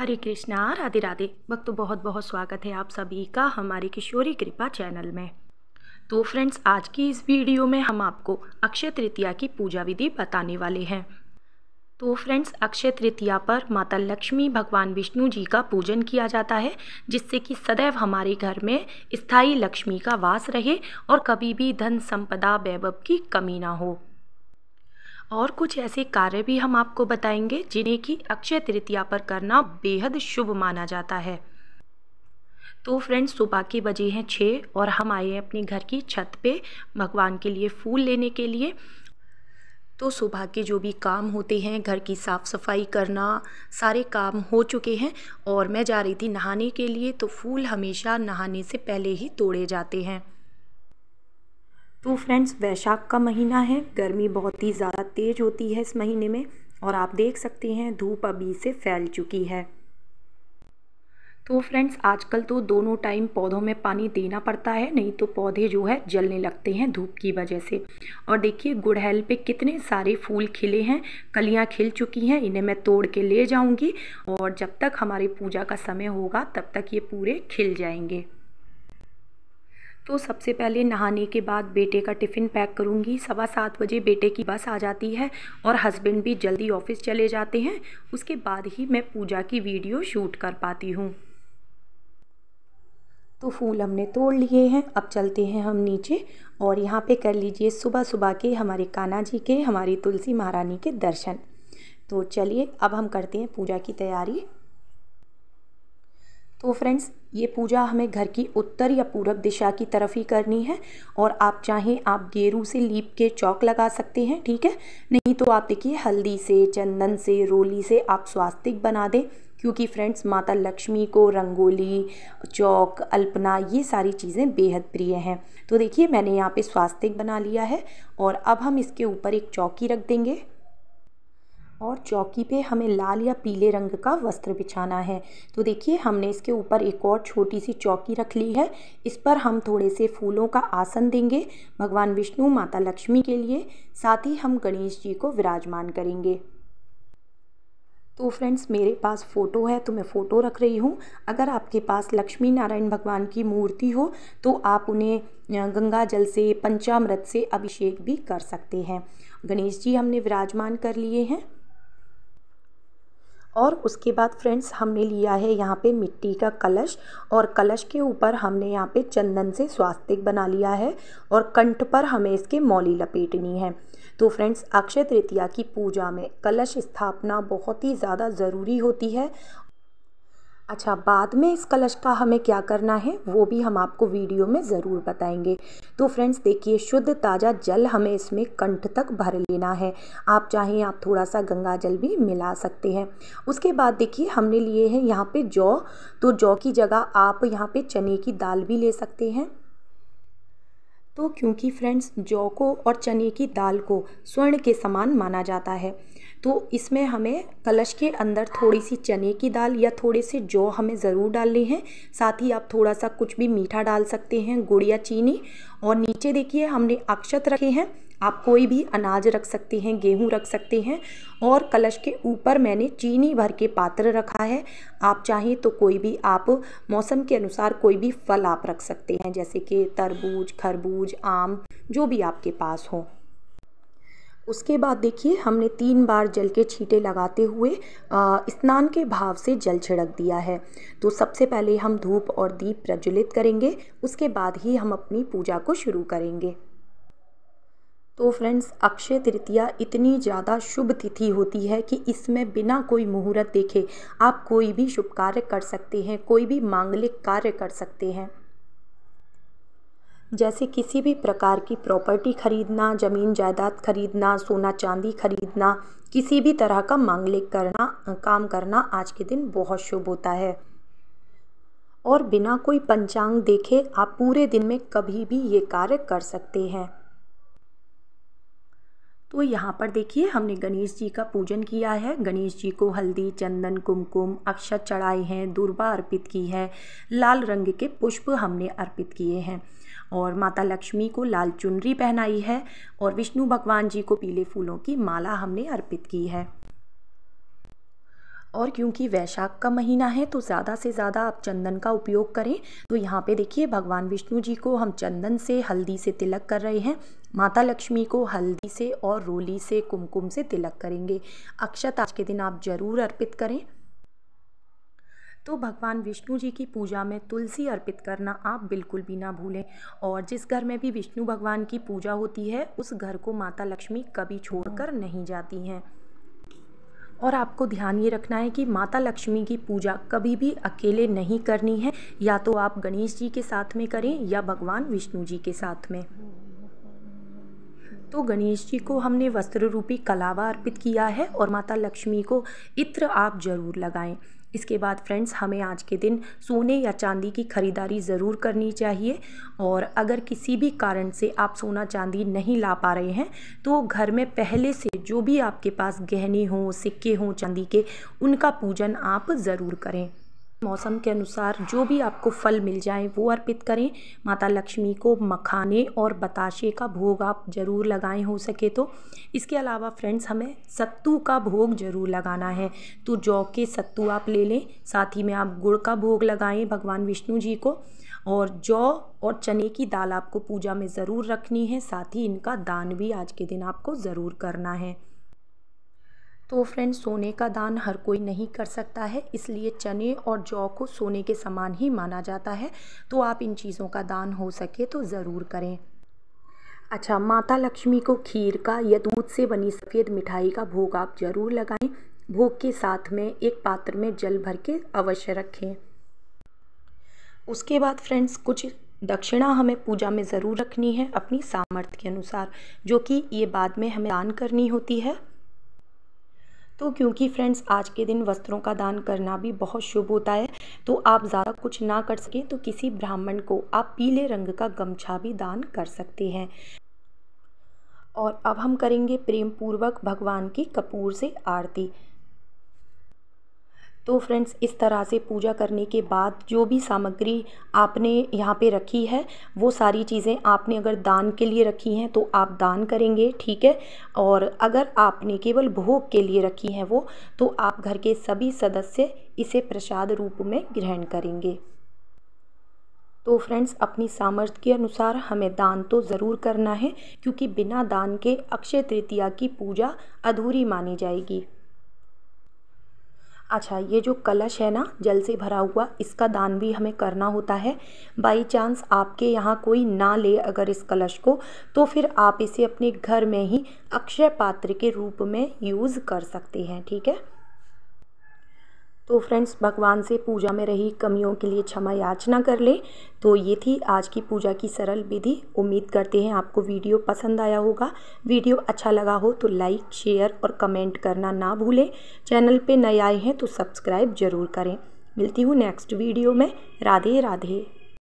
हरे कृष्णा राधे राधे भक्तों बहुत बहुत स्वागत है आप सभी का हमारे किशोरी कृपा चैनल में तो फ्रेंड्स आज की इस वीडियो में हम आपको अक्षय तृतीया की पूजा विधि बताने वाले हैं तो फ्रेंड्स अक्षय तृतीया पर माता लक्ष्मी भगवान विष्णु जी का पूजन किया जाता है जिससे कि सदैव हमारे घर में स्थायी लक्ष्मी का वास रहे और कभी भी धन संपदा वैभव की कमी ना हो और कुछ ऐसे कार्य भी हम आपको बताएंगे जिन्हें की अक्षय तृतीया पर करना बेहद शुभ माना जाता है तो फ्रेंड्स सुबह के बजे हैं छः और हम आए हैं अपने घर की छत पे भगवान के लिए फूल लेने के लिए तो सुबह के जो भी काम होते हैं घर की साफ़ सफाई करना सारे काम हो चुके हैं और मैं जा रही थी नहाने के लिए तो फूल हमेशा नहाने से पहले ही तोड़े जाते हैं तो फ्रेंड्स वैशाख का महीना है गर्मी बहुत ही ज़्यादा तेज़ होती है इस महीने में और आप देख सकते हैं धूप अभी से फैल चुकी है तो फ्रेंड्स आजकल तो दोनों टाइम पौधों में पानी देना पड़ता है नहीं तो पौधे जो है जलने लगते हैं धूप की वजह से और देखिए गुड़हल पे कितने सारे फूल खिले हैं कलियां खिल चुकी हैं इन्हें मैं तोड़ के ले जाऊंगी और जब तक हमारी पूजा का समय होगा तब तक ये पूरे खिल जाएंगे तो सबसे पहले नहाने के बाद बेटे का टिफ़िन पैक करूँगी सवा सात बजे बेटे की बस आ जाती है और हस्बैंड भी जल्दी ऑफिस चले जाते हैं उसके बाद ही मैं पूजा की वीडियो शूट कर पाती हूँ तो फूल हमने तोड़ लिए हैं अब चलते हैं हम नीचे और यहाँ पे कर लीजिए सुबह सुबह के हमारे काना जी के हमारी तुलसी महारानी के दर्शन तो चलिए अब हम करते हैं पूजा की तैयारी तो फ्रेंड्स ये पूजा हमें घर की उत्तर या पूरब दिशा की तरफ ही करनी है और आप चाहें आप गेरू से लीप के चौक लगा सकते हैं ठीक है नहीं तो आप देखिए हल्दी से चंदन से रोली से आप स्वास्तिक बना दें क्योंकि फ्रेंड्स माता लक्ष्मी को रंगोली चौक अल्पना ये सारी चीज़ें बेहद प्रिय हैं तो देखिए मैंने यहाँ पे स्वास्तिक बना लिया है और अब हम इसके ऊपर एक चौकी रख देंगे और चौकी पे हमें लाल या पीले रंग का वस्त्र बिछाना है तो देखिए हमने इसके ऊपर एक और छोटी सी चौकी रख ली है इस पर हम थोड़े से फूलों का आसन देंगे भगवान विष्णु माता लक्ष्मी के लिए साथ ही हम गणेश जी को विराजमान करेंगे तो फ्रेंड्स मेरे पास फ़ोटो है तो मैं फ़ोटो रख रही हूँ अगर आपके पास लक्ष्मी नारायण भगवान की मूर्ति हो तो आप उन्हें गंगा जल से पंचामृत से अभिषेक भी कर सकते हैं गणेश जी हमने विराजमान कर लिए हैं और उसके बाद फ्रेंड्स हमने लिया है यहाँ पे मिट्टी का कलश और कलश के ऊपर हमने यहाँ पे चंदन से स्वास्तिक बना लिया है और कंठ पर हमें इसके मौली लपेटनी है तो फ्रेंड्स अक्षय तृतीया की पूजा में कलश स्थापना बहुत ही ज़्यादा ज़रूरी होती है अच्छा बाद में इस कलश का हमें क्या करना है वो भी हम आपको वीडियो में ज़रूर बताएंगे तो फ्रेंड्स देखिए शुद्ध ताज़ा जल हमें इसमें कंठ तक भर लेना है आप चाहें आप थोड़ा सा गंगा जल भी मिला सकते हैं उसके बाद देखिए हमने लिए हैं यहाँ पे जौ तो जौ की जगह आप यहाँ पे चने की दाल भी ले सकते हैं तो क्योंकि फ्रेंड्स जौ को और चने की दाल को स्वर्ण के समान माना जाता है तो इसमें हमें कलश के अंदर थोड़ी सी चने की दाल या थोड़े से जौ हमें ज़रूर डालनी है साथ ही आप थोड़ा सा कुछ भी मीठा डाल सकते हैं गुड़ या चीनी और नीचे देखिए हमने अक्षत रखे हैं आप कोई भी अनाज रख सकते हैं गेहूं रख सकते हैं और कलश के ऊपर मैंने चीनी भर के पात्र रखा है आप चाहें तो कोई भी आप मौसम के अनुसार कोई भी फल आप रख सकते हैं जैसे कि तरबूज खरबूज आम जो भी आपके पास हो उसके बाद देखिए हमने तीन बार जल के छींटे लगाते हुए स्नान के भाव से जल छिड़क दिया है तो सबसे पहले हम धूप और दीप प्रज्वलित करेंगे उसके बाद ही हम अपनी पूजा को शुरू करेंगे तो फ्रेंड्स अक्षय तृतीया इतनी ज़्यादा शुभ तिथि होती है कि इसमें बिना कोई मुहूर्त देखे आप कोई भी शुभ कार्य कर सकते हैं कोई भी मांगलिक कार्य कर सकते हैं जैसे किसी भी प्रकार की प्रॉपर्टी खरीदना ज़मीन जायदाद खरीदना सोना चांदी खरीदना किसी भी तरह का मांगलिक करना काम करना आज के दिन बहुत शुभ होता है और बिना कोई पंचांग देखे आप पूरे दिन में कभी भी ये कार्य कर सकते हैं तो यहाँ पर देखिए हमने गणेश जी का पूजन किया है गणेश जी को हल्दी चंदन कुमकुम अक्षत चढ़ाए हैं दुर्बा अर्पित की है लाल रंग के पुष्प हमने अर्पित किए हैं और माता लक्ष्मी को लाल चुनरी पहनाई है और विष्णु भगवान जी को पीले फूलों की माला हमने अर्पित की है और क्योंकि वैशाख का महीना है तो ज़्यादा से ज़्यादा आप चंदन का उपयोग करें तो यहाँ पे देखिए भगवान विष्णु जी को हम चंदन से हल्दी से तिलक कर रहे हैं माता लक्ष्मी को हल्दी से और रोली से कुमकुम से तिलक करेंगे अक्षत आज के दिन आप ज़रूर अर्पित करें तो भगवान विष्णु जी की पूजा में तुलसी अर्पित करना आप बिल्कुल भी ना भूलें और जिस घर में भी विष्णु भगवान की पूजा होती है उस घर को माता लक्ष्मी कभी छोड़कर नहीं जाती हैं और आपको ध्यान ये रखना है कि माता लक्ष्मी की पूजा कभी भी अकेले नहीं करनी है या तो आप गणेश जी के साथ में करें या भगवान विष्णु जी के साथ में तो गणेश जी को हमने वस्त्र रूपी कलावा अर्पित किया है और माता लक्ष्मी को इत्र आप ज़रूर लगाएं इसके बाद फ्रेंड्स हमें आज के दिन सोने या चांदी की खरीदारी ज़रूर करनी चाहिए और अगर किसी भी कारण से आप सोना चांदी नहीं ला पा रहे हैं तो घर में पहले से जो भी आपके पास गहने हों सिक्के हों चांदी के उनका पूजन आप ज़रूर करें मौसम के अनुसार जो भी आपको फल मिल जाए वो अर्पित करें माता लक्ष्मी को मखाने और बताशे का भोग आप ज़रूर लगाएं हो सके तो इसके अलावा फ्रेंड्स हमें सत्तू का भोग ज़रूर लगाना है तो जौ के सत्तू आप ले लें साथ ही में आप गुड़ का भोग लगाएं भगवान विष्णु जी को और जौ और चने की दाल आपको पूजा में ज़रूर रखनी है साथ ही इनका दान भी आज के दिन आपको ज़रूर करना है तो फ्रेंड सोने का दान हर कोई नहीं कर सकता है इसलिए चने और जौ को सोने के समान ही माना जाता है तो आप इन चीज़ों का दान हो सके तो ज़रूर करें अच्छा माता लक्ष्मी को खीर का या दूध से बनी सफ़ेद मिठाई का भोग आप ज़रूर लगाएं भोग के साथ में एक पात्र में जल भर के अवश्य रखें उसके बाद फ्रेंड्स कुछ दक्षिणा हमें पूजा में ज़रूर रखनी है अपनी सामर्थ्य के अनुसार जो कि ये बाद में हमें दान करनी होती है तो क्योंकि फ्रेंड्स आज के दिन वस्त्रों का दान करना भी बहुत शुभ होता है तो आप ज़्यादा कुछ ना कर सकें तो किसी ब्राह्मण को आप पीले रंग का गमछा भी दान कर सकते हैं और अब हम करेंगे प्रेम पूर्वक भगवान की कपूर से आरती तो फ्रेंड्स इस तरह से पूजा करने के बाद जो भी सामग्री आपने यहाँ पे रखी है वो सारी चीज़ें आपने अगर दान के लिए रखी हैं तो आप दान करेंगे ठीक है और अगर आपने केवल भोग के लिए रखी हैं वो तो आप घर के सभी सदस्य इसे प्रसाद रूप में ग्रहण करेंगे तो फ्रेंड्स अपनी सामर्थ्य के अनुसार हमें दान तो ज़रूर करना है क्योंकि बिना दान के अक्षय तृतीया की पूजा अधूरी मानी जाएगी अच्छा ये जो कलश है ना जल से भरा हुआ इसका दान भी हमें करना होता है बाई चांस आपके यहाँ कोई ना ले अगर इस कलश को तो फिर आप इसे अपने घर में ही अक्षय पात्र के रूप में यूज़ कर सकते हैं ठीक है तो फ्रेंड्स भगवान से पूजा में रही कमियों के लिए क्षमा याचना कर लें तो ये थी आज की पूजा की सरल विधि उम्मीद करते हैं आपको वीडियो पसंद आया होगा वीडियो अच्छा लगा हो तो लाइक शेयर और कमेंट करना ना भूलें चैनल पे नए आए हैं तो सब्सक्राइब ज़रूर करें मिलती हूँ नेक्स्ट वीडियो में राधे राधे